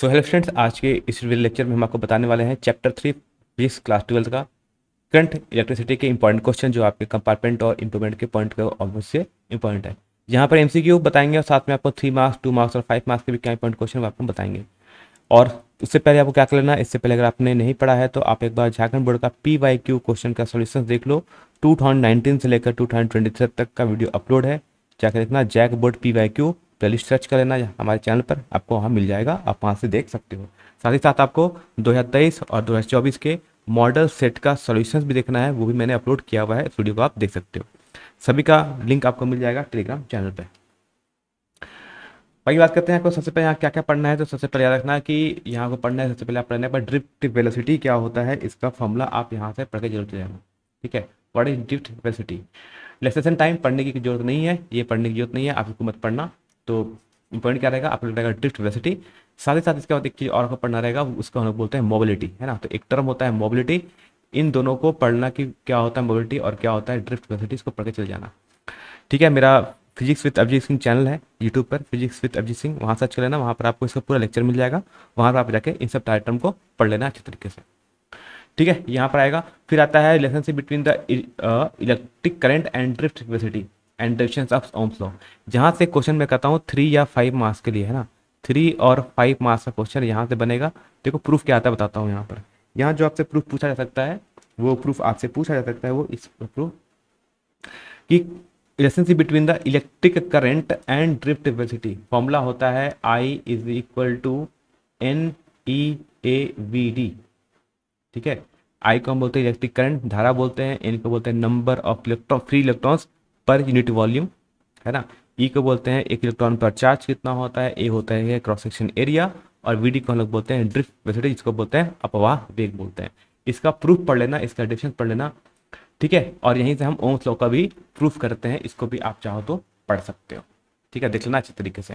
so hello friends आज के इस लेक्चर में हम आपको बताने वाले हैं chapter three physics class twelfth का करंट इलेक्ट्रिसिटी के इंपॉर्टेंट क्वेश्चन जो आपके कंपार्टमेंट और इंप्रूवमेंट के पॉइंट का ऑब्वियस से इंपॉर्टेंट है यहाँ पर एमसीक्यू बताएंगे और साथ में आपको थ्री मार्क्स टू मार्क्स और फाइव मार्क्स के भी क्या इंपॉर्टेंट क्वेश्चन आपको बताएंगे और उससे पहले आपको क्या कर लेना इससे पहले अगर आपने नहीं पढ़ा है तो आप एक बार झारखंड बोर्ड का पी वाई क्यू क्वेश्चन का सोल्यूशन देख लो टू थाउजेंड नाइनटीन से लेकर टू थाउजेंड ट्वेंटी तक का वीडियो अपलोड है जाकर देखना JAC board P Y Q playlist search कर लेना हमारे चैनल पर आपको वहाँ मिल जाएगा आप वहाँ से देख सकते हो साथ ही साथ आपको दो और दो के मॉडल सेट का सोल्यूशन भी देखना है वो भी मैंने अपलोड किया हुआ है स्टूडियो वीडियो को आप देख सकते हो सभी का लिंक आपको मिल जाएगा टेलीग्राम चैनल पर बाकी बात करते हैं आपको सबसे पहले यहाँ क्या क्या पढ़ना है तो सबसे पहले याद रखना है कि यहाँ को पढ़ना है सबसे पहले आप पढ़ने पर ड्रिफ्ट वेलोसिटी क्या होता है इसका फॉर्मूला आप यहाँ से पढ़ के जरूर जाएगा ठीक है what is drift velocity relaxation time पढ़ने की जरूरत नहीं है ये पढ़ने की जरूरत नहीं है आप इसको मत पढ़ना तो इंपॉर्टेंट क्या रहेगा आप लोग रहेगा ड्रिफ्ट वेलोसिटी साथ ही साथ इसके बाद एक चीज़ और पढ़ना रहेगा उसको हम लोग बोलते हैं मोबिलिटी है ना तो एक टर्म होता है मोबिलिटी इन दोनों को पढ़ना कि क्या होता है मोबिलिटी और क्या होता है ड्रिफ्ट वेलोसिटी इसको पढ़ के चल जाना ठीक है मेरा physics with Abhijit Singh channel है यूट्यूब पर फिजिक्स विद अभिजीत सिंह वहाँ सर्च कर लेना वहाँ पर आपको इसका पूरा लेक्चर मिल जाएगा वहाँ पर आप जाके इन सब टाइटम को पढ़ लेना अच्छे तरीके से ठीक है यहाँ पर आएगा फिर आता है relationship between the electric current and drift velocity and of Ohm's law जहाँ से क्वेश्चन मैं कहता हूँ थ्री या फाइव मार्क्स के लिए है ना थ्री और फाइव मार्क्स का क्वेश्चन यहाँ से बनेगा देखो प्रूफ क्या आता है बताता हूँ यहाँ पर यहाँ जो आपसे प्रूफ पूछा जा सकता है वो प्रूफ आपसे पूछा जा सकता है वो इस प्रूफ कि relationship between the electric current and drift velocity formula होता है I is equal to n e A v d ठीक है आई को हम बोलते हैं इलेक्ट्रिक करंट धारा बोलते हैं एन को बोलते हैं number of electron free electrons per unit volume है ना ई e को बोलते हैं एक इलेक्ट्रॉन पर चार्ज कितना होता है ए होता है क्रॉस सेक्शन एरिया और वी डी को हम लोग बोलते हैं ड्रिफ्ट वेलोसिटी जिसको बोलते हैं अपवाह वेग बोलते हैं इसका प्रूफ पढ़ लेना इसका डिफिनेशन पढ़ लेना ठीक है और यहीं से हम ओम्स लॉ का भी प्रूफ करते हैं इसको भी आप चाहो तो पढ़ सकते हो ठीक है देख लेना अच्छे तरीके से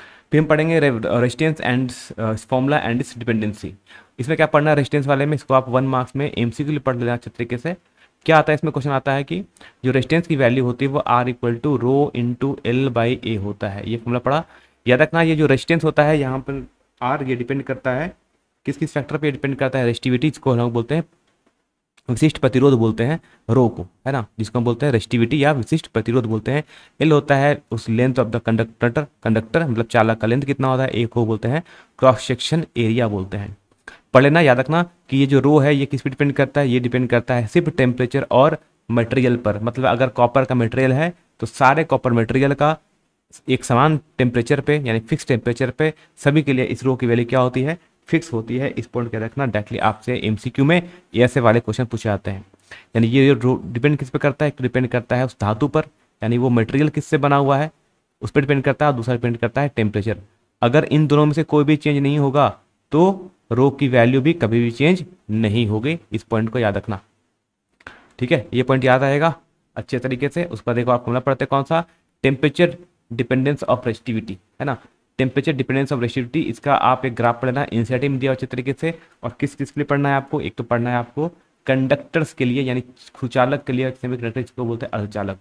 फिर हम पढ़ेंगे resistance and formula and its dependency इसमें क्या पढ़ना है रेजिस्टेंस वाले में इसको आप वन मार्क्स में एमसीक्यू पढ़ लेना अच्छे तरीके से क्या आता है इसमें क्वेश्चन आता है कि जो रेजिस्टेंस की वैल्यू होती है वो R equal to rho into L by A होता है ये फॉर्मला पड़ा याद रखना ये जो रेजिस्टेंस होता है यहाँ पर आर ये डिपेंड करता है किस किस फैक्टर पे डिपेंड करता है रेस्टिविटी जिसको हम लोग बोलते हैं विशिष्ट प्रतिरोध बोलते हैं रो को है ना जिसको हम बोलते हैं रेस्टिविटी या विशिष्ट प्रतिरोध बोलते हैं एल होता है उस length of the conductor conductor मतलब चालक का लेंथ कितना होता है ए को बोलते हैं क्रॉस सेक्शन एरिया बोलते हैं पढ़ लेना याद रखना कि ये जो रो है ये किस पर डिपेंड करता है ये डिपेंड करता है सिर्फ टेम्परेचर और मटेरियल पर मतलब अगर कॉपर का मटेरियल है तो सारे कॉपर मटेरियल का एक समान टेम्परेचर पे यानी फिक्स टेम्परेचर पे सभी के लिए इस रो की वैल्यू क्या होती है फिक्स होती है इस पॉइंट का रखना डायरेक्टली आपसे एमसीक्यू में ऐसे वाले क्वेश्चन पूछे जाते हैं यानी ये रो डिपेंड किस पर करता है एक तो डिपेंड करता है उस धातु पर यानी वो मटेरियल किससे बना हुआ है उस पर डिपेंड करता है और दूसरा डिपेंड करता है टेम्परेचर अगर इन दोनों में से कोई भी चेंज नहीं होगा तो रो की वैल्यू भी कभी भी चेंज नहीं होगी इस पॉइंट को याद रखना ठीक है ये पॉइंट याद आएगा अच्छे तरीके से पर देखो आप पड़ता है कौन सा टेम्परेचर डिपेंडेंस ऑफ रेस्टिविटी है ना टेम्परेचर डिपेंडेंस ऑफ रेस्टिविटी इसका आप एक ग्राफ पढ़ना है में दिया अच्छे तरीके से और किस किस के लिए पढ़ना है आपको एक तो पढ़ना है आपको कंडक्टर्स के लिए यानी खुचालक के लिए सेमी कंडक्टर जिसको बोलते हैं अर्धचालक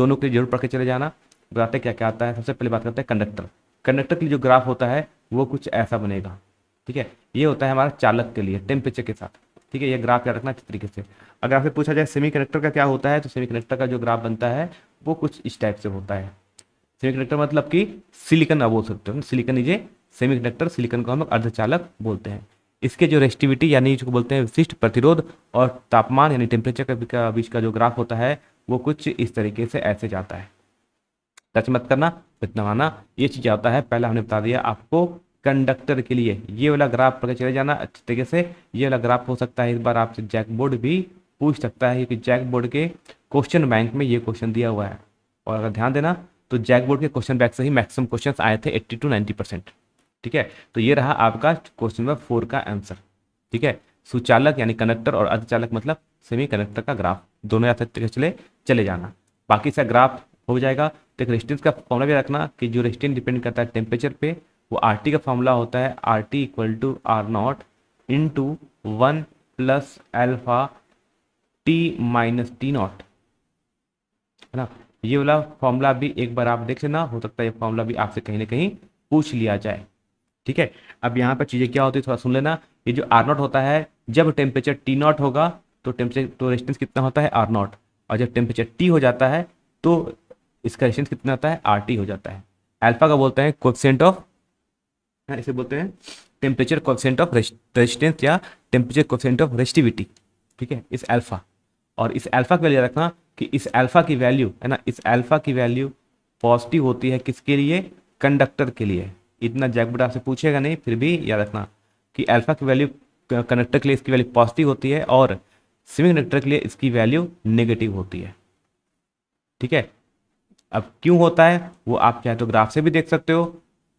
दोनों के लिए जरूर पढ़ के चले जाना बताते क्या क्या आता है सबसे पहले बात करते हैं कंडक्टर कंडक्टर के लिए जो ग्राफ होता है वो कुछ ऐसा बनेगा ठीक है ये होता है हमारा चालक के लिए टेम्परेचर के साथ ठीक है ये ग्राफ याद रखना इस तरीके से अगर आपसे पूछा जाए सेमी कनेक्टर का क्या होता है तो सेमी कनेक्टर का जो ग्राफ बनता है वो कुछ इस टाइप से होता है सेमी मतलब कि सिलिकन अब बोल सकते हो silicon is a semiconductor silicon को हम लोग अर्धचालक बोलते हैं इसके जो रेस्टिविटी यानी इसको बोलते हैं विशिष्ट प्रतिरोध और तापमान यानी टेम्परेचर का बीच का जो ग्राफ होता है वो कुछ इस तरीके से ऐसे जाता है टच मत करना इतना आना ये चीज़ आता है पहले हमने बता दिया आपको कंडक्टर के लिए ये वाला ग्राफ पढ़ चले जाना अच्छे तरीके से ये वाला ग्राफ हो सकता है इस बार आपसे जैक बोर्ड भी पूछ सकता है क्योंकि जैक बोर्ड के क्वेश्चन बैंक में ये क्वेश्चन दिया हुआ है और अगर ध्यान देना तो जैक बोर्ड के क्वेश्चन बैंक से ही मैक्सिमम क्वेश्चन आए थे एट्टी टू नाइन्टी ठीक है तो ये रहा आपका क्वेश्चन नंबर फोर का आंसर ठीक है सुचालक यानी कनेक्टर और अर्धचालक मतलब सेमी कनेक्टर का ग्राफ दोनों यात्रा चले चले जाना बाकी सा ग्राफ हो जाएगा तो एक रेस्टेंस का फॉर्मला भी रखना कि जो रेस्टेंस डिपेंड करता है टेम्परेचर पे वो आर टी का फॉर्मूला होता है R T equal to R naught into one plus alpha T minus T naught है ना ये वाला फॉर्मूला भी एक बार आप देख लेना हो सकता है ये फॉर्मूला भी आपसे कहीं ना कहीं पूछ लिया जाए ठीक है अब यहाँ पर चीज़ें क्या होती है थोड़ा सुन लेना ये जो आर नॉट होता है जब टेम्परेचर टी नॉट होगा तो टेम्परेचर तो रेजिस्टेंस कितना होता है आर नॉट और जब टेम्परेचर टी हो जाता है तो इसका रेजिस्टेंस कितना होता है आर टी हो जाता है एल्फा का बोलते हैं कोफिशेंट ऑफ हाँ इसे बोलते हैं टेम्परेचर कॉन्सेंट ऑफ रेजिस्टेंस या टेम्परेचर कॉन्सेंट ऑफ रेस्टिविटी ठीक है इस अल्फा और इस अल्फा का लिया रखना कि इस अल्फा की वैल्यू है ना इस अल्फा की वैल्यू पॉजिटिव होती है किसके लिए कंडक्टर के लिए इतना जैकबुट आपसे पूछेगा नहीं फिर भी याद रखना कि अल्फा की वैल्यू कंडक्टर के लिए इसकी वैल्यू पॉजिटिव होती है और स्विमिंग कंडक्टर के लिए इसकी वैल्यू नेगेटिव होती है ठीक है अब क्यों होता है वो आप चाहे तो ग्राफ से भी देख सकते हो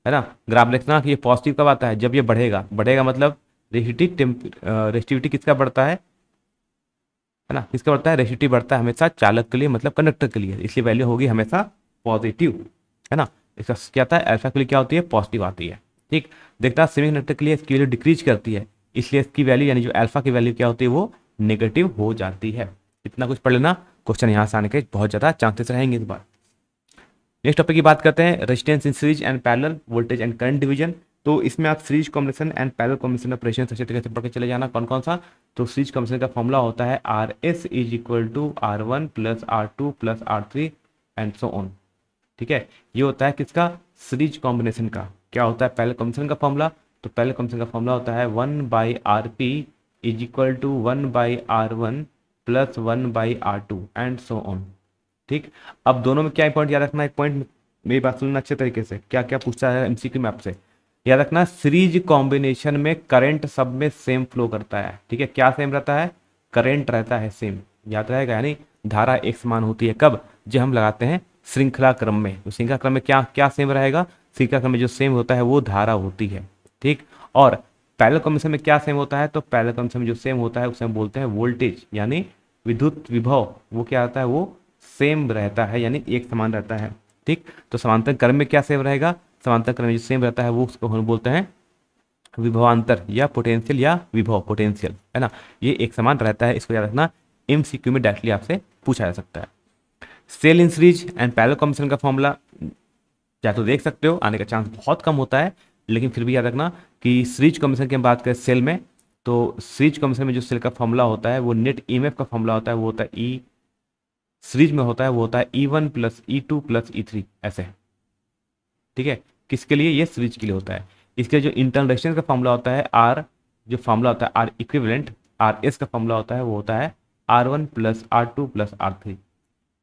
है ना ग्राफ लिखना कि ये पॉजिटिव कब आता है जब ये बढ़ेगा बढ़ेगा मतलब रेसिटिव रेसिटिविटी किसका बढ़ता है है ना किसका बढ़ता है रेसिटिव बढ़ता है हमेशा चालक के लिए मतलब कंडक्टर के लिए इसलिए वैल्यू होगी हमेशा पॉजिटिव है ना इसका क्या आता है के लिए क्या होती है पॉजिटिव आती है ठीक देखता है सेमी कंडक्टर के लिए इसकी वैल्यू डिक्रीज करती है इसलिए इसकी वैल्यू यानी जो अल्फा की वैल्यू क्या होती है वो नेगेटिव हो जाती है इतना कुछ पढ़ लेना क्वेश्चन यहाँ से आने के बहुत ज़्यादा चांसेस रहेंगे इस बार नेक्स्ट टॉपिक की बात करते हैं resistance in series and parallel voltage and current division तो इसमें आप series combination and parallel combination of resistance अच्छे तरीके से पढ़ के चले जाना कौन कौन सा तो सीरीज कॉम्बिनेशन का फॉर्मूला होता है R S is equal to R one plus R two plus R three and so on ठीक है ये होता है किसका सीरीज कॉम्बिनेशन का क्या होता है पैरेलल कॉम्बिनेशन का फॉर्मूला तो पैरेलल कॉम्बिनेशन का फॉर्मूला होता है one by R P is equal to one by R one plus one by R two and so on ठीक अब दोनों में क्या पॉइंट याद रखना एक पॉइंट मेरी बात सुनना अच्छे तरीके से क्या क्या पूछा है एमसीक्यू में आपसे याद रखना सीरीज कॉम्बिनेशन में करंट सब में सेम फ्लो करता है ठीक है क्या सेम रहता है करंट रहता है सेम याद रहेगा यानी धारा एक समान होती है कब जो हम लगाते हैं श्रृंखला क्रम में तो श्रृंखला क्रम में क्या क्या सेम रहेगा श्रृंखला क्रम में जो सेम होता है वो धारा होती है ठीक और पैरल कॉम्बिनेशन में क्या सेम होता है तो पैरल कॉम्बिनेशन में जो सेम होता है उसे हम बोलते हैं वोल्टेज यानी विद्युत विभव वो क्या होता है वो सेम रहता है यानी एक समान रहता है ठीक तो समांतर क्रम में क्या सेम रहेगा समांतर क्रम में जो सेम रहता है वो उसको हम बोलते हैं विभवांतर या पोटेंशियल या विभव पोटेंशियल है ना ये एक समान रहता है इसको याद रखना एम में डायरेक्टली आपसे पूछा जा सकता है cell in series and parallel combination का फॉर्मूला या तो देख सकते हो आने का चांस बहुत कम होता है लेकिन फिर भी याद रखना कि सीरीज कॉम्बिनेशन की हम बात करें सेल में तो सीरीज कॉम्बिनेशन में जो सेल का फॉर्मूला होता है वो नेट ई e का फॉर्मूला होता है वो होता है ई e सीरीज में होता है वो होता है E one plus E two plus E three ऐसे ठीक है किसके लिए ये सीरीज के लिए होता है इसके जो इंटरनल रेजिस्टेंस का फॉर्मूला होता है आर जो फॉर्मूला होता है आर इक्विवेलेंट आर एस का फॉर्मूला होता है वो होता है R one plus R two plus R three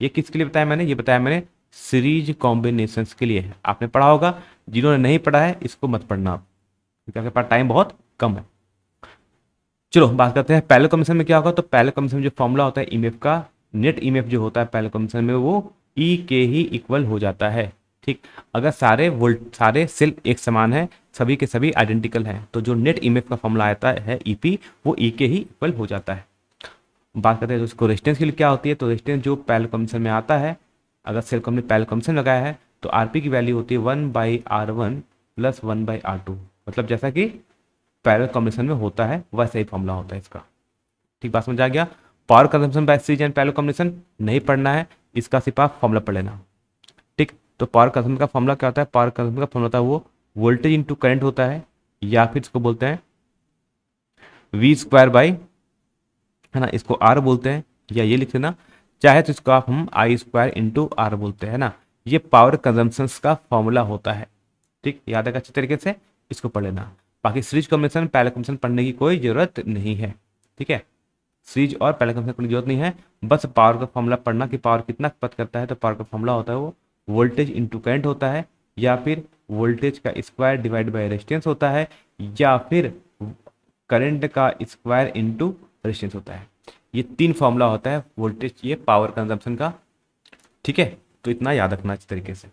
ये किसके लिए बताया मैंने ये बताया मैंने सीरीज कॉम्बिनेशन के लिए है आपने पढ़ा होगा जिन्होंने नहीं पढ़ा है इसको मत पढ़ना आप क्योंकि आपके पास टाइम बहुत कम है चलो बात करते हैं पहले कमीशन में क्या होगा तो पहले कमीशन में जो फॉर्मूला होता है ई e का नेट ई जो होता है पहले कमीशन में वो ई e के ही इक्वल हो जाता है ठीक अगर सारे वोल्ट सारे सेल एक समान है सभी के सभी आइडेंटिकल हैं तो जो नेट ई का फॉर्मूला आता है ई e वो ई e के ही इक्वल हो जाता है बात करते हैं तो उसको रेजिस्टेंस के लिए क्या होती है तो रेजिस्टेंस जो पहले कमीशन में आता है अगर सेल को हमने पैल कमीशन लगाया है तो आर की वैल्यू होती है one by R one plus one by R two मतलब जैसा कि पैरल कॉम्बिनेशन में होता है वैसा ही फॉर्मूला होता है इसका ठीक बात समझ आ गया पावर कंजम्पन बाय सीज एंड पैलो कॉम्बिनेशन नहीं पढ़ना है इसका सिर्फ आप फॉर्मूला पढ़ लेना ठीक तो पावर कंजम्पन का फॉर्मूला क्या होता है पावर कंजम्पन का फॉर्मूला होता है वो वोल्टेज इंटू करेंट होता है या फिर इसको बोलते हैं वी स्क्वायर बाई है ना इसको आर बोलते हैं या ये लिख लेना चाहे तो इसको आप हम आई स्क्वायर इंटू आर बोलते हैं ना ये पावर कंजम्पशन का फॉर्मूला होता है ठीक याद है अच्छे तरीके से इसको पढ़ लेना बाकी सीरीज कॉम्बिनेशन पैरल कॉम्बिनेशन पढ़ने की कोई ज़रूरत नहीं है ठीक है स्विच और पहले कम से कोई जरूरत नहीं है बस पावर का फॉर्मूला पढ़ना कि पावर कितना खपत करता है तो पावर का फॉर्मूला होता है वो वोल्टेज इंटू करंट होता है या फिर वोल्टेज का स्क्वायर डिवाइड बाई रेजिस्टेंस होता है या फिर करंट का स्क्वायर इंटू रेजिस्टेंस होता है ये तीन फॉर्मूला होता है वोल्टेज ये पावर कंजम्पशन का ठीक है तो इतना याद रखना इस तरीके से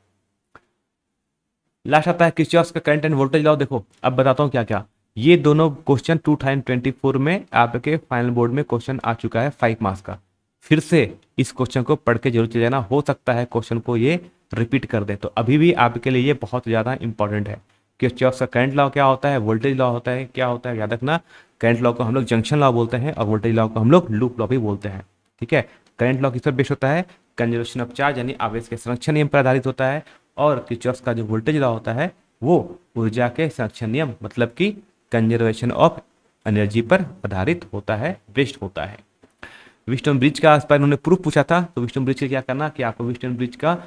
लास्ट आता है किस का करंट एंड वोल्टेज लाओ देखो अब बताता हूँ क्या क्या ये दोनों question two thousand twenty four में आपके फाइनल बोर्ड में क्वेश्चन आ चुका है फाइव मार्क्स का फिर से इस क्वेश्चन को पढ़ के जरूर चले जाना हो सकता है क्वेश्चन को ये रिपीट कर दे तो अभी भी आपके लिए ये बहुत ज़्यादा इंपॉर्टेंट है क्योंकि उसका करंट लॉ क्या होता है वोल्टेज लॉ होता है क्या होता है याद रखना करंट लॉ को हम लोग जंक्शन लॉ बोलते हैं और वोल्टेज लॉ को हम लोग लूप लॉ भी बोलते हैं ठीक है करंट लॉ किस पर बेस्ट होता है कंजर्वेशन ऑफ चार्ज यानी आवेश के संरक्षण नियम पर आधारित होता है और किचॉक्स का जो वोल्टेज लॉ होता है वो ऊर्जा के संरक्षण नियम मतलब कि कंजर्वेशन ऑफ एनर्जी पर आधारित होता है बेस्ट होता है विस्टन ब्रिज का आसपास पर इन्होंने प्रूफ पूछा था तो विस्टन ब्रिज का क्या करना कि आपको विस्टन ब्रिज का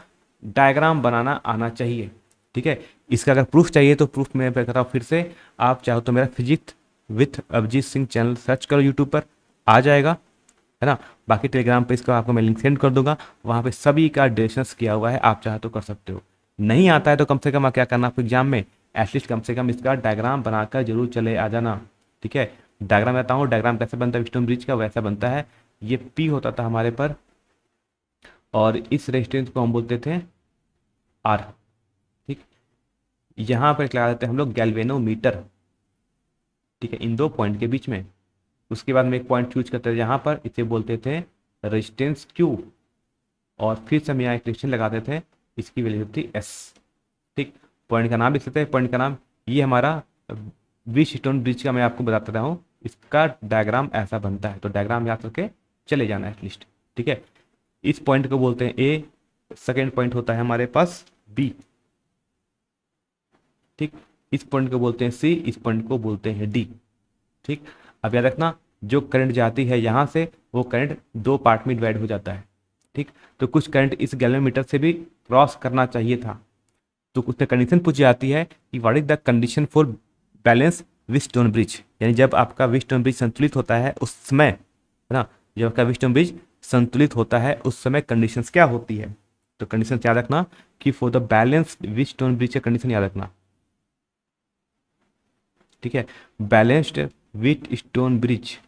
डायग्राम बनाना आना चाहिए ठीक है इसका अगर प्रूफ चाहिए तो प्रूफ मैं करता हूँ फिर से आप चाहो तो मेरा physics with Abhijeet Singh channel search करो यूट्यूब पर आ जाएगा है ना बाकी टेलीग्राम पे इसका आपको मैं लिंक सेंड कर दूंगा वहाँ पे सभी का डिस्कस किया हुआ है आप चाहे तो कर सकते हो नहीं आता है तो कम से कम क्या करना आपको एग्जाम में एटलीस्ट कम से कम इसका डायग्राम बनाकर जरूर चले आ जाना ठीक है डायग्राम बताता हूँ डायग्राम कैसे बनता है स्टोन ब्रिज का वैसा बनता है ये पी होता था हमारे पर और इस रेजिस्टेंस को हम बोलते थे आर ठीक यहाँ पर क्या देते हम लोग गैल्वेनोमीटर ठीक है इन दो पॉइंट के बीच में उसके बाद में एक पॉइंट चूज करते थे यहाँ पर इसे बोलते थे रेजिस्टेंस क्यू और फिर से हम यहाँ एक रेजिस्टेंस लगाते थे इसकी वैल्यू थी एस पॉइंट का नाम लिख सकते हैं पॉइंट का नाम ये हमारा ब्रिज स्टोन ब्रिज का मैं आपको बताता हूँ इसका डायग्राम ऐसा बनता है तो डायग्राम याद करके चले जाना है एटलीस्ट ठीक है इस पॉइंट को बोलते हैं ए सेकेंड पॉइंट होता है हमारे पास बी ठीक इस पॉइंट को बोलते हैं सी इस पॉइंट को बोलते हैं डी ठीक अब याद रखना जो करंट जाती है यहाँ से वो करंट दो पार्ट में डिवाइड हो जाता है ठीक तो कुछ करंट इस गैलोमीटर से भी क्रॉस करना चाहिए था तो उसमें कंडीशन पूछी जाती है कि what is the condition for balance Wheatstone bridge यानी जब आपका विस्टोन ब्रिज संतुलित होता है उस समय है ना जब आपका विस्टोन ब्रिज संतुलित होता है उस समय कंडीशंस क्या होती है तो कंडीशन याद रखना कि for the balance Wheatstone bridge का कंडीशन याद रखना ठीक है बैलेंस्ड विथ स्टोन ब्रिज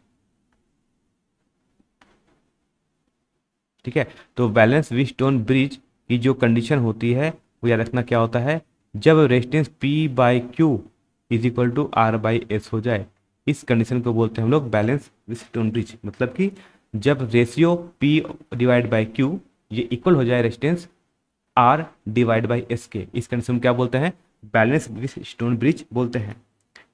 ठीक है तो बैलेंस विस्टोन ब्रिज की जो कंडीशन होती है वो याद रखना क्या होता है जब resistance P by Q is equal to R by S हो जाए इस कंडीशन को बोलते हैं हम लोग बैलेंस ब्रिज मतलब कि जब ratio P divide by Q ये इक्वल हो जाए resistance R divide by S के इस कंडीशन में क्या बोलते हैं बैलेंस स्टोन ब्रिज बोलते हैं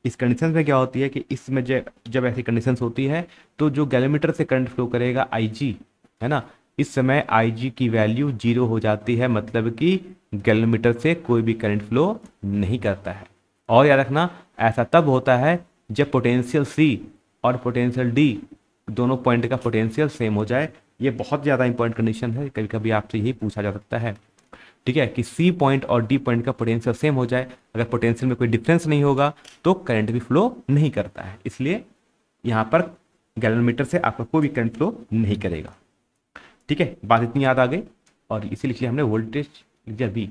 इस कंडीशन में क्या होती है कि इसमें जब ऐसी कंडीशन होती है तो जो गैलोमीटर से करंट फ्लो करेगा आई है ना इस समय आई की वैल्यू जीरो हो जाती है मतलब कि गैलोमीटर से कोई भी करंट फ्लो नहीं करता है और याद रखना ऐसा तब होता है जब पोटेंशियल सी और पोटेंशियल डी दोनों पॉइंट का पोटेंशियल सेम हो जाए ये बहुत ज़्यादा इंपॉर्टेंट कंडीशन है कभी कभी आपसे यही पूछा जा सकता है ठीक है कि सी पॉइंट और डी पॉइंट का पोटेंशियल सेम हो जाए अगर पोटेंशियल में कोई डिफरेंस नहीं होगा तो करंट भी फ्लो नहीं करता है इसलिए यहाँ पर गैलोमीटर से आपका कोई भी करंट फ्लो नहीं करेगा ठीक है बात इतनी याद आ गई और इसीलिए हमने वोल्टेज लीजिए बी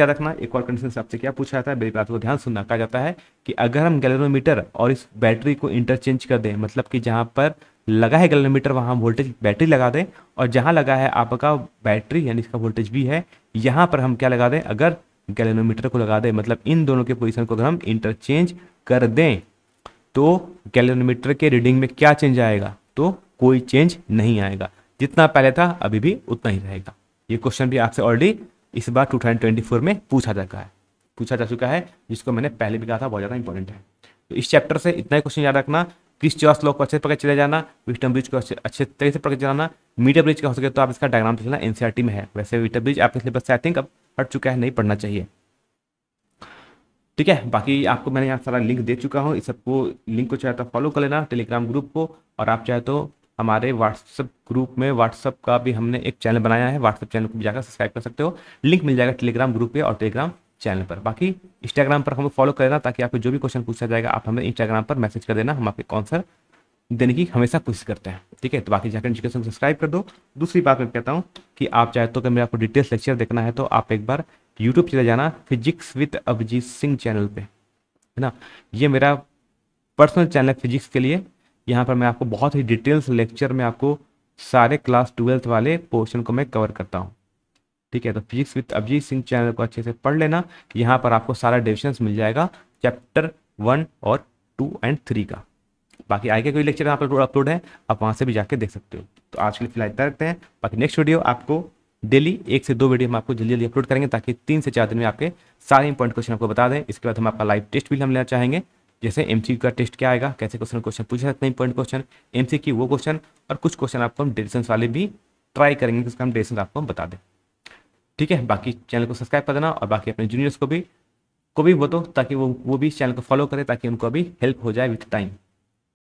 याद रखना एक और कंडीशन से आपसे क्या पूछा जाता है मेरी बात को ध्यान सुनना कहा जाता है कि अगर हम गैलोमीटर और इस बैटरी को इंटरचेंज कर दें मतलब कि जहाँ पर लगा है गैलोमीटर वहाँ वोल्टेज बैटरी लगा दें और जहाँ लगा है आपका बैटरी यानी इसका वोल्टेज भी है यहाँ पर हम क्या लगा दें अगर गैलोमीटर को लगा दें मतलब इन दोनों के पोजिशन को अगर हम इंटरचेंज कर दें तो गैलोमीटर के रीडिंग में क्या चेंज आएगा तो कोई चेंज नहीं आएगा जितना पहले था अभी भी उतना ही रहेगा ये क्वेश्चन भी आपसे ऑलरेडी इस बार 2024 में पूछा जा है पूछा जा चुका है जिसको मैंने पहले भी कहा था बहुत ज़्यादा इंपॉर्टेंट है तो इस चैप्टर से इतना ही क्वेश्चन याद रखना किस चॉस लॉ को अच्छे प्रकार चले जाना विस्टम ब्रिज को अच्छे तरीके से पकड़ चलाना मीटर ब्रिज का हो सके तो आप इसका डायग्राम चलना एनसीआरटी में है वैसे मीटर ब्रिज आपके सिलेबस से आई थिंक अब हट चुका है नहीं पढ़ना चाहिए ठीक है बाकी आपको मैंने यहाँ सारा लिंक दे चुका हूँ इस सबको लिंक को चाहे तो फॉलो कर लेना टेलीग्राम ग्रुप को और आप चाहे तो हमारे व्हाट्सअप ग्रुप में व्हाट्सअप का भी हमने एक चैनल बनाया है व्हाट्सअप चैनल को भी जाकर सब्सक्राइब कर सकते हो लिंक मिल जाएगा टेलीग्राम ग्रुप पे और टेलीग्राम चैनल पर बाकी इंस्टाग्राम पर हमें फॉलो करना ताकि आपको जो भी क्वेश्चन पूछा जाएगा आप हमें इंस्टाग्राम पर मैसेज कर देना हम आपके आंसर देने की हमेशा कोशिश करते हैं ठीक है तो बाकी जाकर एजुकेशन सब्सक्राइब कर दो दूसरी बात मैं कहता हूँ कि आप चाहे तो अगर मेरे आपको डिटेल्स लेक्चर देखना है तो आप एक बार यूट्यूब चले जाना physics with Abhijit Singh channel पे है ना ये मेरा पर्सनल चैनल है फिजिक्स के लिए यहाँ पर मैं आपको बहुत ही डिटेल्स लेक्चर में आपको सारे क्लास ट्वेल्थ वाले पोर्शन को मैं कवर करता हूँ ठीक है तो physics with Abhijit Singh channel को अच्छे से पढ़ लेना यहाँ पर आपको सारा डिविशन मिल जाएगा चैप्टर वन और टू एंड थ्री का बाकी आगे कोई लेक्चर यहाँ पर अपलोड है आप वहाँ से भी जाके देख सकते हो तो आज के लिए फिलहाल इतना रखते हैं बाकी नेक्स्ट वीडियो आपको डेली एक से दो वीडियो हम आपको जल्दी जल्दी अपलोड करेंगे ताकि तीन से चार दिन में आपके सारे इंपॉर्टेंट क्वेश्चन आपको बता दें इसके बाद हम आपका लाइव टेस्ट भी हम लेना चाहेंगे जैसे एम का टेस्ट क्या आएगा कैसे क्वेश्चन क्वेश्चन पूछ सकते हैं इंपॉर्टेंट क्वेश्चन एम की वो क्वेश्चन और कुछ क्वेश्चन आपको हम डिस्टेंस वाले भी ट्राई करेंगे जिसका हम डिस्टेंस आपको बता दें ठीक है बाकी चैनल को सब्सक्राइब कर देना और बाकी अपने जूनियर्स को भी को भी बोलो ताकि वो वो भी चैनल को फॉलो करें ताकि उनको भी हेल्प हो जाए विथ टाइम